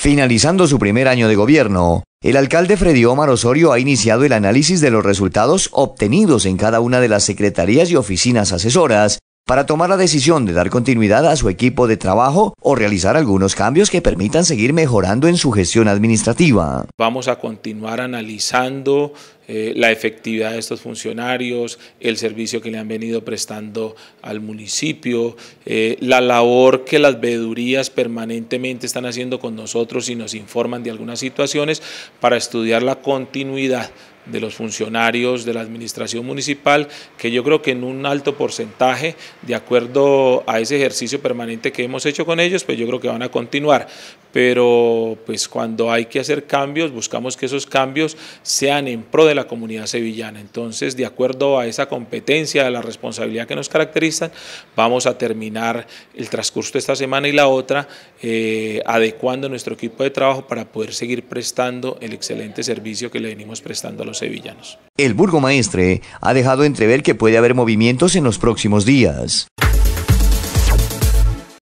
Finalizando su primer año de gobierno, el alcalde Freddy Omar Osorio ha iniciado el análisis de los resultados obtenidos en cada una de las secretarías y oficinas asesoras para tomar la decisión de dar continuidad a su equipo de trabajo o realizar algunos cambios que permitan seguir mejorando en su gestión administrativa. Vamos a continuar analizando eh, la efectividad de estos funcionarios, el servicio que le han venido prestando al municipio, eh, la labor que las veedurías permanentemente están haciendo con nosotros y nos informan de algunas situaciones para estudiar la continuidad de los funcionarios de la administración municipal, que yo creo que en un alto porcentaje, de acuerdo a ese ejercicio permanente que hemos hecho con ellos, pues yo creo que van a continuar. Pero pues cuando hay que hacer cambios, buscamos que esos cambios sean en pro de la comunidad sevillana. Entonces, de acuerdo a esa competencia, a la responsabilidad que nos caracterizan, vamos a terminar el transcurso de esta semana y la otra, eh, adecuando nuestro equipo de trabajo para poder seguir prestando el excelente servicio que le venimos prestando a sevillanos. El burgomaestre ha dejado entrever que puede haber movimientos en los próximos días.